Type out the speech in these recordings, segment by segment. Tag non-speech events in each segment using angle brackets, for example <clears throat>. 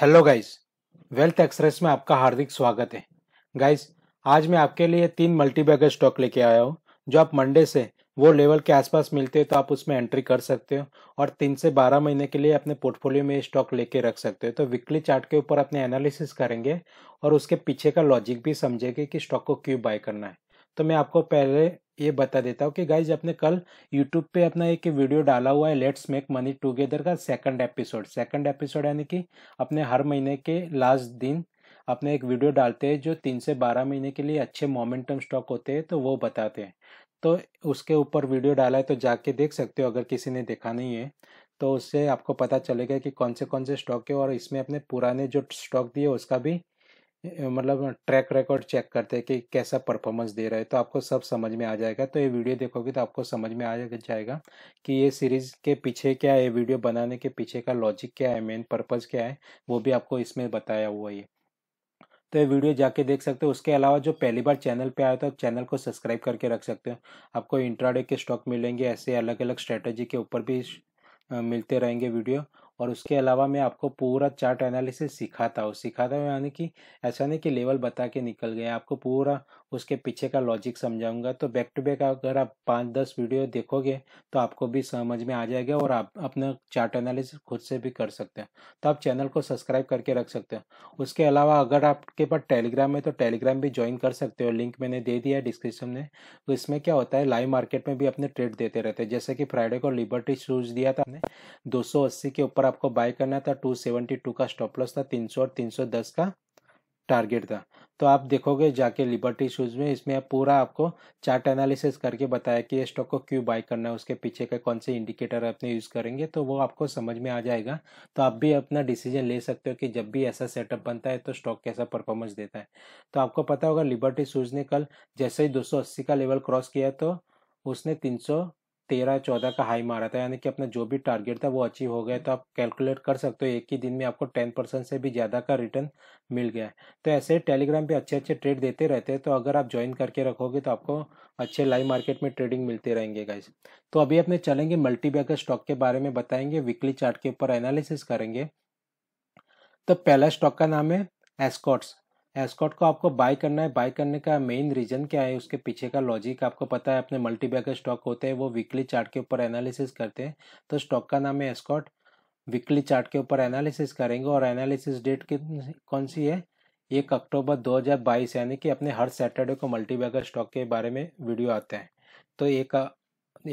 hello guys wealth express में आपका हार्दिक स्वागत है गाइस आज मैं आपके लिए तीन मल्टीबैगर स्टॉक लेके आया हूँ जो आप मंडे से वो लेवल के आसपास मिलते हो तो आप उसमें एंट्री कर सकते हो और तीन से बारह महीने के लिए अपने पोर्टफोलियो में स्टॉक लेके रख सकते हो तो वीकली चार्ट के ऊपर अपने एनालिसिस करेंगे और उसके पीछे का लॉजिक भी समझेंगे कि स्टॉक को क्यों बाय करना है तो मैं आपको पहले ये बता देता हूँ कि गाइज आपने कल यूट्यूब पे अपना एक वीडियो डाला हुआ है लेट्स मेक मनी टुगेदर का सेकंड एपिसोड सेकंड एपिसोड यानी कि अपने हर महीने के लास्ट दिन अपने एक वीडियो डालते हैं जो तीन से बारह महीने के लिए अच्छे मोमेंटम स्टॉक होते हैं तो वो बताते हैं तो उसके ऊपर वीडियो डाला है तो जाके देख सकते हो अगर किसी ने देखा नहीं है तो उससे आपको पता चलेगा कि कौन से कौन से स्टॉक है और इसमें अपने पुराने जो स्टॉक दिए उसका भी मतलब ट्रैक रिकॉर्ड चेक करते हैं कि कैसा परफॉर्मेंस दे रहा है तो आपको सब समझ में आ जाएगा तो ये वीडियो देखोगे तो आपको समझ में आ जाएगा कि ये सीरीज़ के पीछे क्या है वीडियो बनाने के पीछे का लॉजिक क्या है मेन पर्पज़ क्या है वो भी आपको इसमें बताया हुआ है तो ये वीडियो जाके देख सकते हो उसके अलावा जो पहली बार चैनल पे आया था चैनल को सब्सक्राइब करके रख सकते हो आपको इंट्राडे के स्टॉक मिलेंगे ऐसे अलग अलग स्ट्रेटजी के ऊपर भी मिलते रहेंगे वीडियो और उसके अलावा मैं आपको पूरा चार्ट एनालिसिस सिखाता हूँ सिखाता हूँ यानी कि ऐसा नहीं कि लेवल बता के निकल गया आपको पूरा उसके पीछे का लॉजिक समझाऊंगा तो बैक टू बैक अगर आप पाँच दस वीडियो देखोगे तो आपको भी समझ में आ जाएगा और आप अपना चार्ट एनालिस खुद से भी कर सकते हैं तो आप चैनल को सब्सक्राइब करके रख सकते हो उसके अलावा अगर आपके पास टेलीग्राम है तो टेलीग्राम भी ज्वाइन कर सकते हो लिंक मैंने दे दिया है डिस्क्रिप्शन में तो इसमें क्या होता है लाइव मार्केट में भी अपने ट्रेड देते रहते हैं जैसे कि फ्राइडे को लिबर्टी शूज दिया था हमने 280 के ऊपर आपको बाय करना था टू का स्टॉप लॉस था तीन और तीन का टारगेट था तो आप देखोगे जाके लिबर्टी शूज़ में इसमें पूरा आपको चार्ट एनालिसिस करके बताया कि ये स्टॉक को क्यों बाय करना है उसके पीछे का कौन से इंडिकेटर अपने यूज़ करेंगे तो वो आपको समझ में आ जाएगा तो आप भी अपना डिसीजन ले सकते हो कि जब भी ऐसा सेटअप बनता है तो स्टॉक कैसा परफॉर्मेंस देता है तो आपको पता होगा लिबर्टी शूज़ ने कल जैसे ही दो का लेवल क्रॉस किया तो उसने तीन तेरह चौदह का हाई मारा था यानी कि अपना जो भी टारगेट था वो अचीव हो गया तो आप कैलकुलेट कर सकते हो एक ही दिन में आपको टेन परसेंट से भी ज़्यादा का रिटर्न मिल गया है तो ऐसे टेलीग्राम पे अच्छे अच्छे ट्रेड देते रहते हैं तो अगर आप ज्वाइन करके रखोगे तो आपको अच्छे लाइव मार्केट में ट्रेडिंग मिलते रहेंगे गाइज तो अभी अपने चलेंगे मल्टीबैगर स्टॉक के बारे में बताएंगे वीकली चार्ट के ऊपर एनालिसिस करेंगे तो पहला स्टॉक का नाम है एस्कॉट्स एस्कॉट को आपको बाय करना है बाय करने का मेन रीज़न क्या है उसके पीछे का लॉजिक आपको पता है अपने मल्टी बैगर स्टॉक होते हैं वो वीकली चार्ट के ऊपर एनालिसिस करते हैं तो स्टॉक का नाम है एस्कॉट वीकली चार्ट के ऊपर एनालिसिस करेंगे और एनालिसिस डेट कौन सी है एक अक्टूबर 2022 यानी कि अपने हर सैटरडे को मल्टी स्टॉक के बारे में वीडियो आते हैं तो एक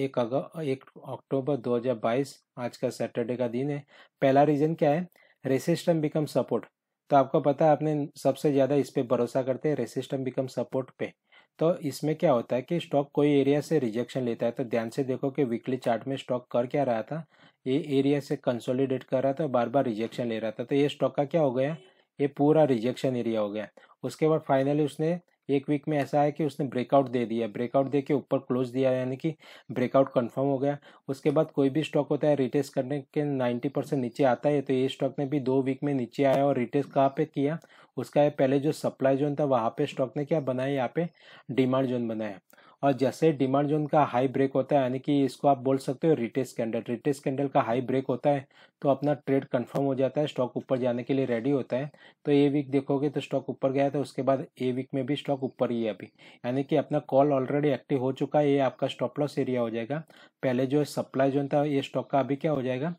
एक अग एक अक्टूबर 2022 आज का सैटरडे का दिन है पहला रीज़न क्या है रेसिस्टम बिकम सपोर्ट तो आपको पता है आपने सबसे ज़्यादा इस पर भरोसा करते हैं रेसिस्टम बिकम सपोर्ट पे तो इसमें क्या होता है कि स्टॉक कोई एरिया से रिजेक्शन लेता है तो ध्यान से देखो कि वीकली चार्ट में स्टॉक कर क्या रहा था ये एरिया से कंसोलिडेट कर रहा था बार बार रिजेक्शन ले रहा था तो ये स्टॉक का क्या हो गया ये पूरा रिजेक्शन एरिया हो गया उसके बाद फाइनली उसने एक वीक में ऐसा है कि उसने ब्रेकआउट दे दिया ब्रेकआउट दे के ऊपर क्लोज दिया यानी कि ब्रेकआउट कंफर्म हो गया उसके बाद कोई भी स्टॉक होता है रिटेस करने के नाइन्टी परसेंट नीचे आता है तो ये स्टॉक ने भी दो वीक में नीचे आया और रिटेस कहाँ पे किया उसका पहले जो सप्लाई जोन था वहाँ पे स्टॉक ने क्या बनाया यहाँ पे डिमांड जोन बनाया और जैसे डिमांड जोन का हाई ब्रेक होता है यानी कि इसको आप बोल सकते हो रिटेस्ट कैंडल रिटेस्ट कैंडल का हाई ब्रेक होता है तो अपना ट्रेड कंफर्म हो जाता है स्टॉक ऊपर जाने के लिए रेडी होता है तो ये वीक देखोगे तो स्टॉक ऊपर गया था उसके बाद ए वीक में भी स्टॉक ऊपर ही है अभी यानी कि अपना कॉल ऑलरेडी एक्टिव हो चुका है ये आपका स्टॉप लॉस एरिया हो जाएगा पहले जो सप्लाई जोन था ये स्टॉक का अभी क्या हो जाएगा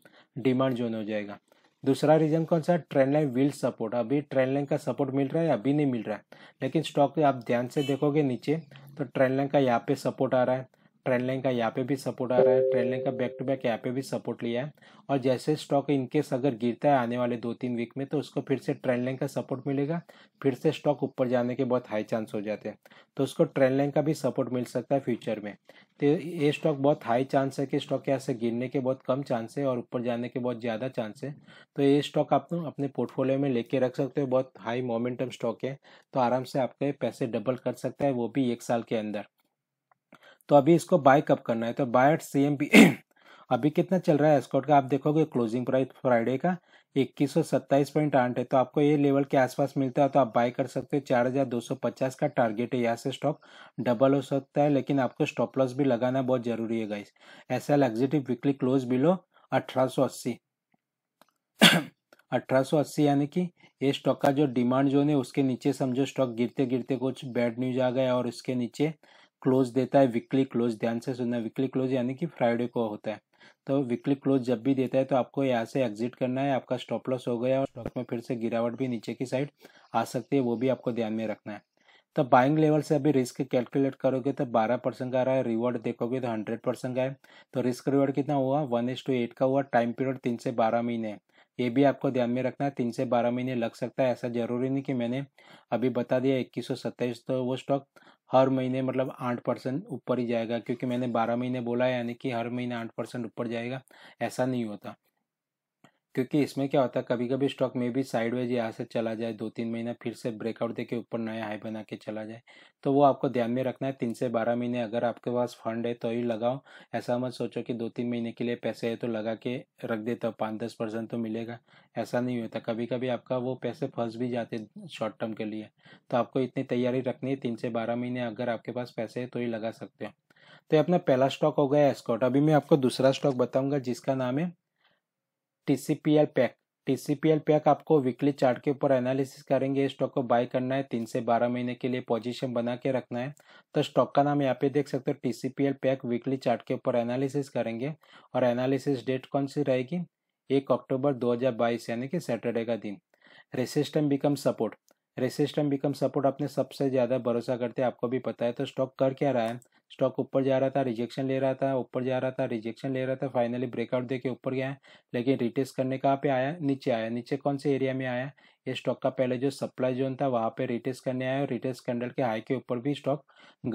डिमांड जोन हो जाएगा दूसरा रीजन कौन सा है लाइन विल सपोर्ट अभी ट्रेन लाइन का सपोर्ट मिल रहा है अभी नहीं मिल रहा है लेकिन स्टॉक आप ध्यान से देखोगे नीचे तो ट्रेन लाइन का यहाँ पे सपोर्ट आ रहा है ट्रेंड लाइन का यहाँ पे भी सपोर्ट आ रहा है ट्रेंड लाइन का बैक टू बैक यहाँ पे भी सपोर्ट लिया है और जैसे स्टॉक इनकेस अगर गिरता है आने वाले दो तीन वीक में तो उसको फिर से ट्रेंड लाइन का सपोर्ट मिलेगा फिर से स्टॉक ऊपर जाने के बहुत हाई चांस हो जाते हैं तो उसको ट्रेंड लाइन का भी सपोर्ट मिल सकता है फ्यूचर में तो ये स्टॉक बहुत हाई चांस है कि स्टॉक यहाँ से गिरने के बहुत कम चांस है और ऊपर जाने के बहुत ज़्यादा चांस है तो ये स्टॉक आप अपने पोर्टफोलियो में लेके रख सकते हो बहुत हाई मोमेंटम स्टॉक है तो आराम से आपके पैसे डबल कर सकता है वो भी एक साल के अंदर तो अभी इसको बाय कब करना है तो buy at C M P अभी कितना चल रहा है एस्कॉट का आप देखोगे क्लोजिंग प्राइस फ्राइडे का इक्कीस सौ सत्ताईस पॉइंट आठ है तो आपको ये लेवल के आसपास मिलता है तो आप बाय कर सकते हो चार हज़ार दो सौ पचास का टारगेट है यहाँ से स्टॉक डबल हो सकता है लेकिन आपको स्टॉप लॉस भी लगाना बहुत ज़रूरी है guys S L exit if weekly close below अठारह सौ अस्सी <clears throat> अठारह सौ अस्सी यानी कि ये स्टॉक का जो डिमांड जोन है उसके नीचे समझो स्टॉक गिरते गिरते कुछ बैड न्यूज आ गया और उसके नीचे क्लोज देता है वीकली क्लोज ध्यान से सुनना वीकली क्लोज यानी कि फ्राइडे को होता है तो वीकली क्लोज जब भी देता है तो आपको यहाँ से एग्जिट करना है आपका स्टॉप लॉस हो गया और स्टॉक में फिर से गिरावट भी नीचे की साइड आ सकती है वो भी आपको ध्यान में रखना है तो बाइंग लेवल से अभी रिस्क कैलकुलेट करोगे तो बारह परसेंट का आ रहा है रिवॉर्ड देखोगे तो हंड्रेड परसेंट का है तो रिस्क रिवॉर्ड कितना हुआ वन एस टू एट का हुआ टाइम पीरियड तीन से बारह महीने ये भी आपको ध्यान में रखना है तीन से बारह महीने लग सकता है ऐसा जरूरी नहीं कि मैंने अभी बता दिया इक्कीस सौ सत्ताईस तो वो स्टॉक हर महीने मतलब आठ परसेंट ऊपर ही जाएगा क्योंकि मैंने बारह महीने बोला है यानी कि हर महीने आठ परसेंट ऊपर जाएगा ऐसा नहीं होता क्योंकि इसमें क्या होता है कभी कभी स्टॉक में भी साइडवेज यहाँ से चला जाए दो तीन महीना फिर से ब्रेकआउट देके ऊपर नया हाई बना के चला जाए तो वो आपको ध्यान में रखना है तीन से बारह महीने अगर आपके पास फंड है तो ही लगाओ ऐसा मत सोचो कि दो तीन महीने के लिए पैसे है तो लगा के रख देता हो पाँच दस परसेंट तो मिलेगा ऐसा नहीं होता कभी कभी आपका वो पैसे फंस भी जाते शॉर्ट टर्म के लिए तो आपको इतनी तैयारी रखनी है तीन से बारह महीने अगर आपके पास पैसे है तो ही लगा सकते हो तो ये अपना पहला स्टॉक हो गया एस्कॉट अभी मैं आपको दूसरा स्टॉक बताऊंगा जिसका नाम है टीसीपीएल पैक टीसीपीएल पैक आपको वीकली चार्ट के ऊपर एनालिसिस करेंगे स्टॉक को बाय करना है तीन से बारह महीने के लिए पोजीशन बना के रखना है तो स्टॉक का नाम यहाँ पे देख सकते हो टीसीपीएल पैक वीकली चार्ट के ऊपर एनालिसिस करेंगे और एनालिसिस डेट कौन सी रहेगी एक अक्टूबर 2022 यानी कि सैटरडे का दिन resistance become support resistance become support अपने सबसे ज़्यादा भरोसा करते हैं आपको भी पता है तो स्टॉक कर क्या रहा है स्टॉक ऊपर जा रहा था रिजेक्शन ले रहा था ऊपर जा रहा था रिजेक्शन ले रहा था फाइनली ब्रेकआउट दे के ऊपर गया लेकिन रिटेस्ट करने कहाँ पे आया नीचे आया नीचे कौन से एरिया में आया ये स्टॉक का पहले जो सप्लाई जोन था वहाँ पे रिटेस्ट करने आया और रिटेस्ट कैंडल के हाई के ऊपर भी स्टॉक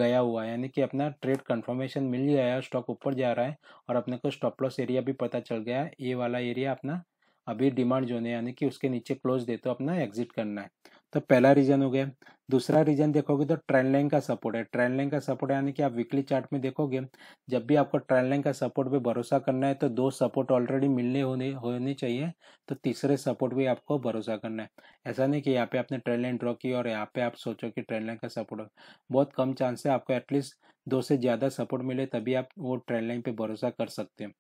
गया हुआ है यानी कि अपना ट्रेड कन्फर्मेशन मिल गया है स्टॉक ऊपर जा रहा है और अपने को स्टॉप लॉस एरिया भी पता चल गया ये वाला एरिया अपना अभी डिमांड जोन है यानी कि उसके नीचे क्लोज दे तो अपना एग्जिट करना है तो पहला रीजन हो गया दूसरा रीजन देखोगे तो ट्रेंड लाइन का सपोर्ट है ट्रेंड लाइन का सपोर्ट यानी कि आप वीकली चार्ट में देखोगे जब भी आपको ट्रेंड लाइन का सपोर्ट पे भरोसा करना है तो दो सपोर्ट ऑलरेडी मिलने होने होने चाहिए तो तीसरे सपोर्ट पे आपको भरोसा करना है ऐसा नहीं कि यहाँ पे आपने ट्रेंड लाइन ड्रॉ की और यहाँ पे आप सोचो कि ट्रेंड लाइन का सपोर्ट बहुत कम चांस है आपको एटलीस्ट दो से ज़्यादा सपोर्ट मिले तभी आप वो ट्रेंड लाइन पर भरोसा कर सकते हैं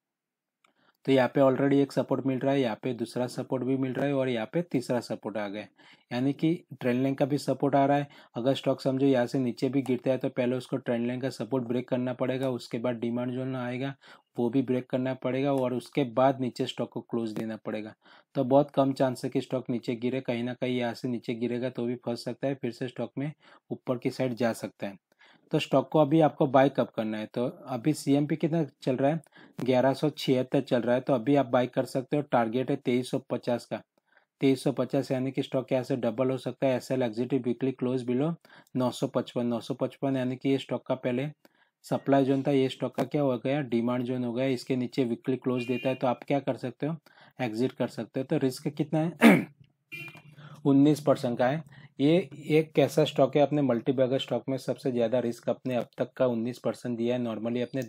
तो यहाँ पे ऑलरेडी एक सपोर्ट मिल रहा है यहाँ पे दूसरा सपोर्ट भी मिल रहा है और यहाँ पे तीसरा सपोर्ट आ गया यानी कि ट्रेंड लाइन का भी सपोर्ट आ रहा है अगर स्टॉक समझो यहाँ से नीचे भी गिरता है तो पहले उसको ट्रेंड लाइन का सपोर्ट ब्रेक करना पड़ेगा उसके बाद डिमांड जोन आएगा वो भी ब्रेक करना पड़ेगा और उसके बाद नीचे स्टॉक को क्लोज देना पड़ेगा तो बहुत कम चांस है कि स्टॉक नीचे गिरे कहीं ना कहीं यहाँ से नीचे गिरेगा तो भी फंस सकता है फिर से स्टॉक में ऊपर की साइड जा सकता है तो स्टॉक को अभी आपको बाय कब करना है तो अभी सी कितना चल रहा है ग्यारह सौ छिहत्तर चल रहा है तो अभी आप बाय कर सकते हो टारगेट है तेईस सौ पचास का तेईस सौ पचास यानी कि स्टॉक यहाँ से डबल हो सकता है S L exit if weekly close below नौ सौ पचपन नौ सौ पचपन यानी कि ये स्टॉक का पहले सप्लाई जोन था ये स्टॉक का क्या हो गया डिमांड जोन हो गया इसके नीचे वीकली क्लोज देता है तो आप क्या कर सकते हो एग्जिट कर सकते हो तो रिस्क कितना है <clears throat> उन्नीस परसेंट का है ये एक कैसा स्टॉक है अपने मल्टीबैगर स्टॉक में सबसे ज़्यादा रिस्क अपने अब तक का 19 परसेंट दिया है नॉर्मली अपने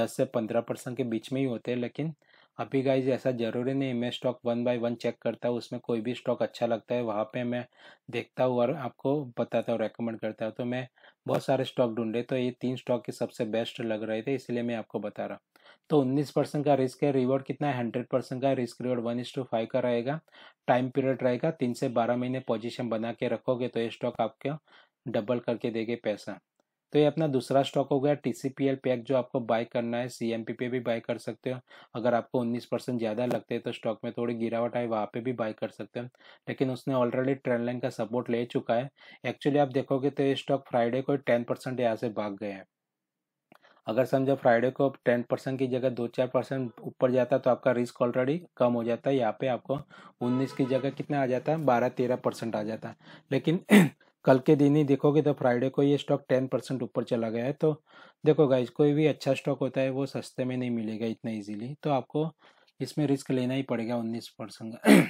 10 से 15 परसेंट के बीच में ही होते हैं लेकिन अभी गाइज ऐसा ज़रूरी नहीं मैं stock one by one check करता हूँ उसमें कोई भी स्टॉक अच्छा लगता है वहाँ पे मैं देखता हूँ और आपको बताता हूँ रेकमेंड करता हूँ तो मैं बहुत सारे स्टॉक ढूंढे तो ये तीन स्टॉक के सबसे बेस्ट लग रहे थे इसलिए मैं आपको बता रहा तो 19 परसेंट का रिस्क है रिवॉर्ड कितना है हंड्रेड परसेंट का risk reward one is to five का रहेगा टाइम पीरियड रहेगा तीन से बारह महीने पोजिशन बना के रखोगे तो ये स्टॉक आपको डबल करके देंगे पैसा तो ये अपना दूसरा स्टॉक हो गया टीसीपीएल पैक जो आपको बाय करना है सीएमपी पे भी बाय कर सकते हो अगर आपको 19 परसेंट ज़्यादा लगते हैं तो स्टॉक में थोड़ी गिरावट आई वहाँ पे भी बाय कर सकते हो लेकिन उसने ऑलरेडी ट्रेंड लाइन का सपोर्ट ले चुका है एक्चुअली आप देखोगे तो ये स्टॉक फ्राइडे को टेन परसेंट यहाँ से भाग गए हैं अगर समझो फ्राइडे को टेन परसेंट की जगह दो चार परसेंट ऊपर जाता है तो आपका रिस्क ऑलरेडी कम हो जाता है यहाँ पे आपको उन्नीस की जगह कितना आ जाता है बारह तेरह परसेंट आ जाता है लेकिन <clears throat> कल के दिन ही देखोगे तो फ्राइडे को ये स्टॉक टेन परसेंट ऊपर चला गया है तो देखो गाइज कोई भी अच्छा स्टॉक होता है वो सस्ते में नहीं मिलेगा इतना इजीली तो आपको इसमें रिस्क लेना ही पड़ेगा उन्नीस परसेंट का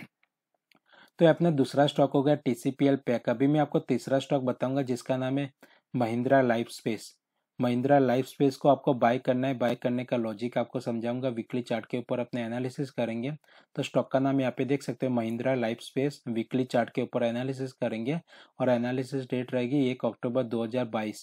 <coughs> तो अपना दूसरा स्टॉक हो गया T C P L pack अभी मैं आपको तीसरा स्टॉक बताऊंगा जिसका नाम है Mahindra life space Mahindra life space को आपको बाय करना है बाय करने का लॉजिक आपको समझाऊंगा वीकली चार्ट के ऊपर अपने एनालिसिस करेंगे तो स्टॉक का नाम यहाँ पे देख सकते हो Mahindra life space weekly chart के ऊपर एनालिसिस करेंगे और एनालिसिस डेट रहेगी एक अक्टूबर 2022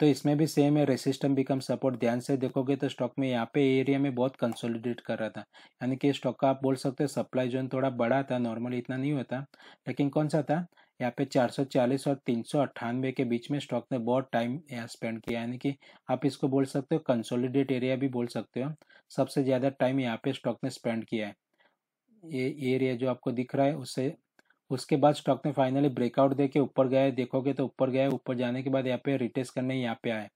तो इसमें भी सेम है रेसिस्टम बिकम सपोर्ट ध्यान से देखोगे तो स्टॉक में यहाँ पे एरिया में बहुत कंसोलिडेट कर रहा था यानी कि स्टॉक का आप बोल सकते हो सप्लाई जोन थोड़ा बड़ा था नॉर्मली इतना नहीं होता लेकिन कौन सा था यहाँ पे 440 और तीन के बीच में स्टॉक ने बहुत टाइम यहाँ स्पेंड किया यानी कि आप इसको बोल सकते हो कंसोलिडेट एरिया भी बोल सकते हो सबसे ज़्यादा टाइम यहाँ पे स्टॉक ने स्पेंड किया है ये एरिया जो आपको दिख रहा है उससे उसके बाद स्टॉक ने फाइनली ब्रेकआउट दे के ऊपर गया देखोगे तो ऊपर गया ऊपर जाने के बाद यहाँ पे रिटेस करने यहाँ पे आए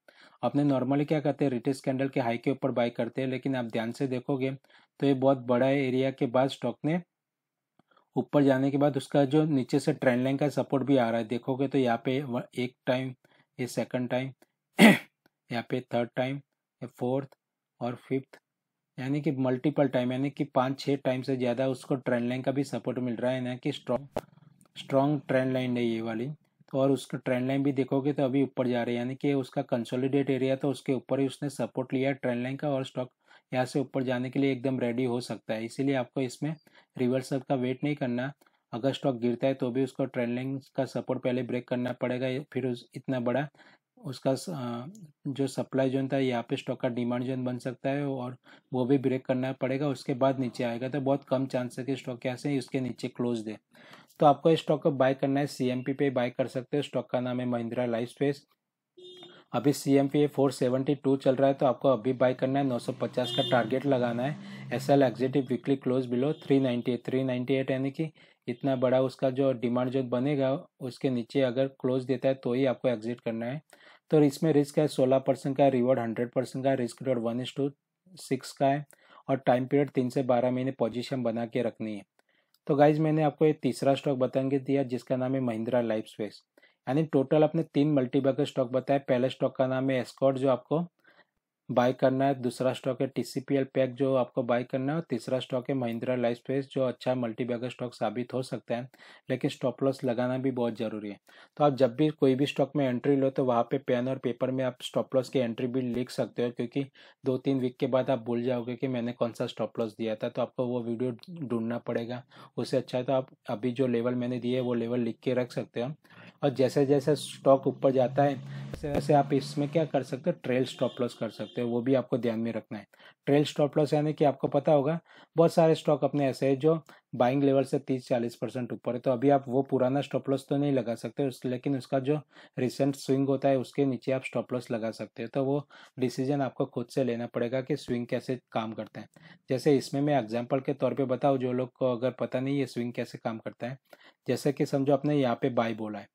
अपने नॉर्मली क्या करते हैं रिटेस कैंडल के हाई के ऊपर बाई करते हैं लेकिन आप ध्यान से देखोगे तो ये बहुत बड़ा एरिया के बाद स्टॉक ने ऊपर जाने के बाद उसका जो नीचे से ट्रेंड लाइन का सपोर्ट भी आ रहा है देखोगे तो यहाँ पे एक टाइम ये सेकंड टाइम <clears throat> यहाँ पे थर्ड टाइम फोर्थ और फिफ्थ यानी कि मल्टीपल टाइम यानी कि पाँच छः टाइम से ज़्यादा उसको ट्रेंड लाइन का भी सपोर्ट मिल रहा है ना कि स्ट्रॉन्ग स्ट्रॉन्ग ट्रेंड लाइन है ये वाली तो और उसका ट्रेंड लाइन भी देखोगे तो अभी ऊपर जा रही है यानी कि उसका कंसोलिडेट एरिया तो उसके ऊपर ही उसने सपोर्ट लिया ट्रेंड लाइन का और स्टॉक यहाँ से ऊपर जाने के लिए एकदम रेडी हो सकता है इसीलिए आपको इसमें रिवर्सल का वेट नहीं करना अगर स्टॉक गिरता है तो भी उसको ट्रेंडिंग का सपोर्ट पहले ब्रेक करना पड़ेगा फिर उस इतना बड़ा उसका जो सप्लाई जोन था यहाँ पे स्टॉक का डिमांड जोन बन सकता है और वो भी ब्रेक करना पड़ेगा उसके बाद नीचे आएगा तो बहुत कम चांस है कि स्टॉक यहाँ से उसके नीचे क्लोज दे तो आपको इस स्टॉक को बाय करना है सी पे बाय कर सकते हो स्टॉक का नाम है महिंद्रा लाइफ स्पेस अभी C M P a four seventy two चल रहा है तो आपको अभी बाई करना है नौ सौ पचास का टारगेट लगाना है S L exit if weekly close below three ninety eight three ninety eight यानी कि इतना बड़ा उसका जो डिमांड जो बनेगा उसके नीचे अगर क्लोज देता है तो ही आपको एग्जिट करना है तो इसमें रिस्क है सोलह परसेंट का रिवॉर्ड हंड्रेड परसेंट का risk reward one is two six का है और टाइम पीरियड तीन से बारह महीने पोजिशन बना के रखनी है तो गाइज मैंने आपको एक तीसरा स्टॉक बताएंगे दिया जिसका नाम है महिंद्रा लाइफ स्पेस यानी टोटल आपने तीन के स्टॉक बताए पहले स्टॉक का नाम है एस्कॉट जो आपको बाय करना है दूसरा स्टॉक है टीसीपीएल पैक जो आपको बाय करना है और तीसरा स्टॉक है महिंद्रा लाइफ स्पेस जो अच्छा मल्टीबैगर स्टॉक साबित हो सकता है लेकिन स्टॉप लॉस लगाना भी बहुत ज़रूरी है तो आप जब भी कोई भी स्टॉक में एंट्री लो तो वहाँ पे पेन और पेपर में आप स्टॉप लॉस की एंट्री भी लिख सकते हो क्योंकि दो तीन वीक के बाद आप भूल जाओगे कि मैंने कौन सा स्टॉप लॉस दिया था तो आपको वो वीडियो ढूंढना पड़ेगा उससे अच्छा है तो आप अभी जो लेवल मैंने दिए वो लेवल लिख के रख सकते हो और जैसे जैसे स्टॉक ऊपर जाता है वैसे वैसे आप इसमें क्या कर सकते हो ट्रेल स्टॉप लॉस कर सकते हो वो भी आपको ध्यान में रखना है ट्रेल स्टॉप लॉस यानी कि आपको पता होगा बहुत सारे स्टॉक अपने ऐसे हैं जो बाइंग लेवल से तीस चालीस परसेंट ऊपर है तो अभी आप वो पुराना स्टॉप लॉस तो नहीं लगा सकते उस लेकिन उसका जो रिसेंट स्विंग होता है उसके नीचे आप स्टॉप लॉस लगा सकते हो तो वो डिसीजन आपको खुद से लेना पड़ेगा कि स्विंग कैसे काम करता है जैसे इसमें मैं एग्जाम्पल के तौर पर बताऊँ जो लोग को अगर पता नहीं ये स्विंग कैसे काम करता है जैसे कि समझो आपने यहाँ पे बाय बोला है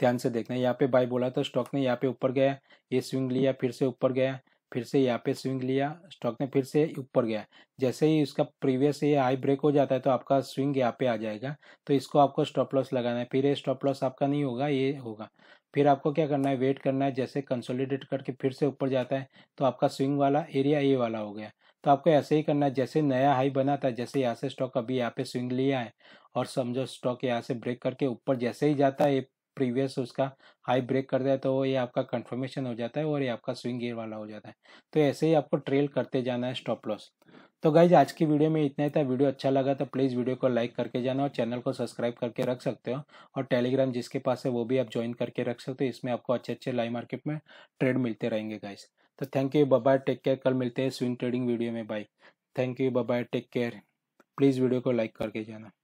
ध्यान से देखना यहाँ पे बाई बोला था स्टॉक ने यहाँ पे ऊपर गया ये स्विंग लिया फिर से ऊपर गया फिर से यहाँ पे स्विंग लिया स्टॉक ने फिर से ऊपर गया जैसे ही इसका प्रीवियस ये हाई ब्रेक हो जाता है तो आपका स्विंग यहाँ पे आ जाएगा तो इसको आपको स्टॉप लॉस लगाना है फिर ये स्टॉप लॉस आपका नहीं होगा ये होगा फिर आपको क्या करना है वेट करना है जैसे कंसोलिडेट करके फिर से ऊपर जाता है तो आपका स्विंग वाला एरिया ये वाला हो गया तो आपको ऐसे ही करना है जैसे नया हाई बना था जैसे यहाँ से स्टॉक अभी यहाँ पे स्विंग लिया है और समझो स्टॉक यहाँ से ब्रेक करके ऊपर जैसे ही जाता है प्रीवियस उसका हाई ब्रेक कर दिया तो ये आपका कंफर्मेशन हो जाता है और ये आपका स्विंग गियर वाला हो जाता है तो ऐसे ही आपको ट्रेल करते जाना है स्टॉप लॉस तो गाइज आज की वीडियो में इतना ही था वीडियो अच्छा लगा तो प्लीज़ वीडियो को लाइक करके जाना और चैनल को सब्सक्राइब करके रख सकते हो और टेलीग्राम जिसके पास है वो भी आप ज्वाइन करके रख सकते हो इसमें आपको अच्छे अच्छे लाइव मार्केट में ट्रेड मिलते रहेंगे गाइज तो thank you bye take care कल मिलते हैं स्विंग ट्रेडिंग वीडियो में bye thank you bye take care please video को लाइक करके जाना